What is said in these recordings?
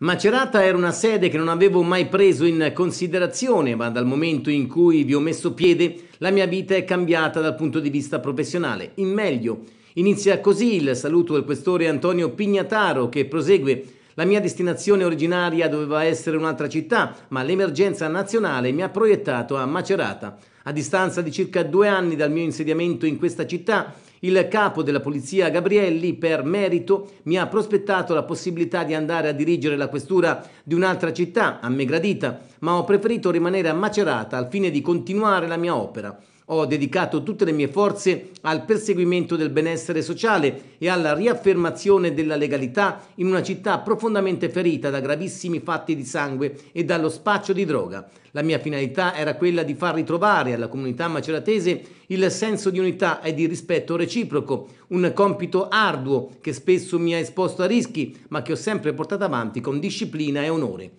Macerata era una sede che non avevo mai preso in considerazione, ma dal momento in cui vi ho messo piede la mia vita è cambiata dal punto di vista professionale, in meglio. Inizia così il saluto del questore Antonio Pignataro che prosegue la mia destinazione originaria doveva essere un'altra città, ma l'emergenza nazionale mi ha proiettato a Macerata. A distanza di circa due anni dal mio insediamento in questa città, il capo della polizia Gabrielli, per merito, mi ha prospettato la possibilità di andare a dirigere la questura di un'altra città, a Megradita, ma ho preferito rimanere a Macerata al fine di continuare la mia opera. Ho dedicato tutte le mie forze al perseguimento del benessere sociale e alla riaffermazione della legalità in una città profondamente ferita da gravissimi fatti di sangue e dallo spaccio di droga. La mia finalità era quella di far ritrovare alla comunità maceratese il senso di unità e di rispetto reciproco, un compito arduo che spesso mi ha esposto a rischi, ma che ho sempre portato avanti con disciplina e onore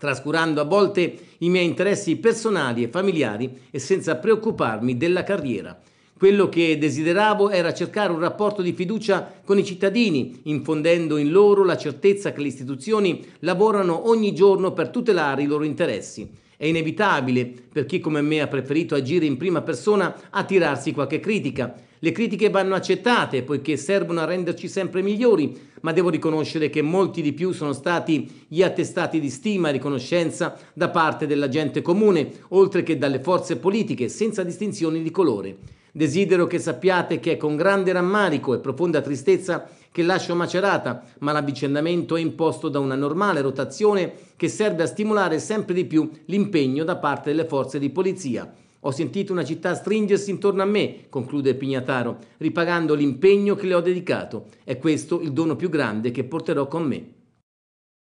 trascurando a volte i miei interessi personali e familiari e senza preoccuparmi della carriera. Quello che desideravo era cercare un rapporto di fiducia con i cittadini, infondendo in loro la certezza che le istituzioni lavorano ogni giorno per tutelare i loro interessi. È inevitabile per chi come me ha preferito agire in prima persona a tirarsi qualche critica. Le critiche vanno accettate poiché servono a renderci sempre migliori, ma devo riconoscere che molti di più sono stati gli attestati di stima e riconoscenza da parte della gente comune, oltre che dalle forze politiche, senza distinzioni di colore. Desidero che sappiate che è con grande rammarico e profonda tristezza che lascio Macerata, ma l'avvicendamento è imposto da una normale rotazione che serve a stimolare sempre di più l'impegno da parte delle forze di polizia. Ho sentito una città stringersi intorno a me, conclude Pignataro, ripagando l'impegno che le ho dedicato. È questo il dono più grande che porterò con me.